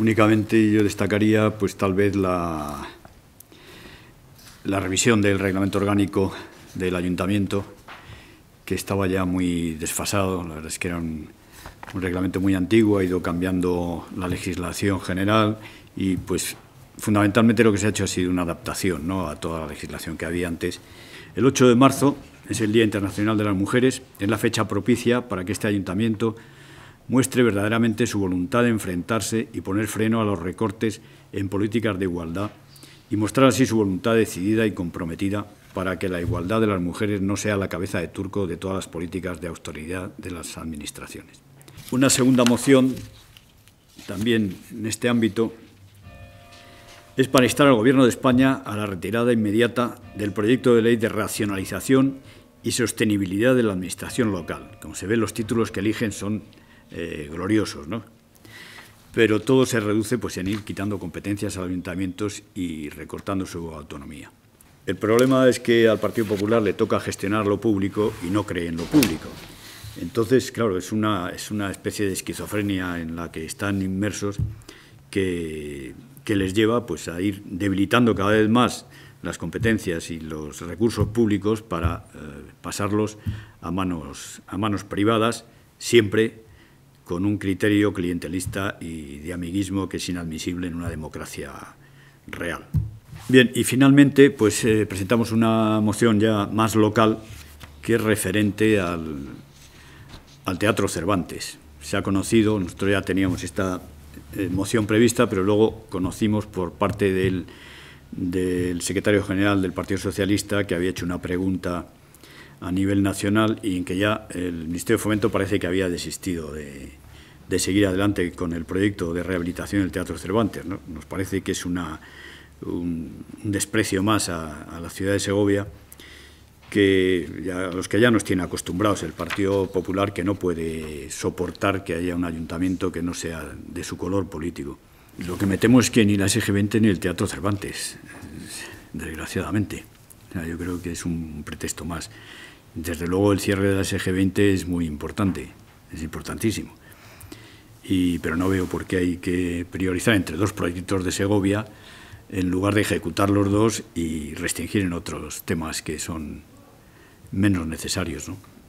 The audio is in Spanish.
Únicamente yo destacaría, pues tal vez, la, la revisión del reglamento orgánico del ayuntamiento, que estaba ya muy desfasado. La verdad es que era un, reglamento muy antiguo, ha ido cambiando la legislación general y, pues, fundamentalmente lo que se ha hecho ha sido una adaptación ¿no? a toda la legislación que había antes. El 8 de marzo es el Día Internacional de las Mujeres, es la fecha propicia para que este ayuntamiento muestre verdaderamente su voluntad de enfrentarse y poner freno a los recortes en políticas de igualdad y mostrar así su voluntad decidida y comprometida para que la igualdad de las mujeres no sea la cabeza de turco de todas las políticas de autoridad de las administraciones. Una segunda moción, también en este ámbito, es para instar al Gobierno de España a la retirada inmediata del proyecto de ley de racionalización y sostenibilidad de la Administración local. Como se ve, los títulos que eligen son eh, gloriosos, ¿no? Pero todo se reduce pues, en ir quitando competencias a los ayuntamientos y recortando su autonomía. El problema es que al Partido Popular le toca gestionar lo público y no cree en lo público. Entonces, claro, es una, es una especie de esquizofrenia en la que están inmersos que, les lleva pues, a ir debilitando cada vez más las competencias y los recursos públicos para eh, pasarlos a manos, a manos privadas, siempre con un criterio clientelista y de amiguismo que es inadmisible en una democracia real. Bien, y finalmente pues eh, presentamos una moción ya más local que es referente al, Teatro Cervantes. Se ha conocido, nosotros ya teníamos esta eh, moción prevista, pero luego conocimos por parte del, del secretario general del Partido Socialista que había hecho una pregunta a nivel nacional y en que ya el Ministerio de Fomento parece que había desistido de, seguir adelante con el proyecto de rehabilitación del Teatro Cervantes. Nos parece que es una, un, desprecio más a, la ciudad de Segovia que a los que ya nos tiene acostumbrados el Partido Popular que no puede soportar que haya un ayuntamiento que no sea de su color político. Lo que me temo es que ni la SG20 ni el Teatro Cervantes, desgraciadamente. Yo creo que es un pretexto más. Desde luego el cierre de la SG20 es muy importante, es importantísimo. Y, pero no veo por qué hay que priorizar entre dos proyectos de Segovia en lugar de ejecutar los dos y restringir en otros temas que son menos necesarios. ¿no?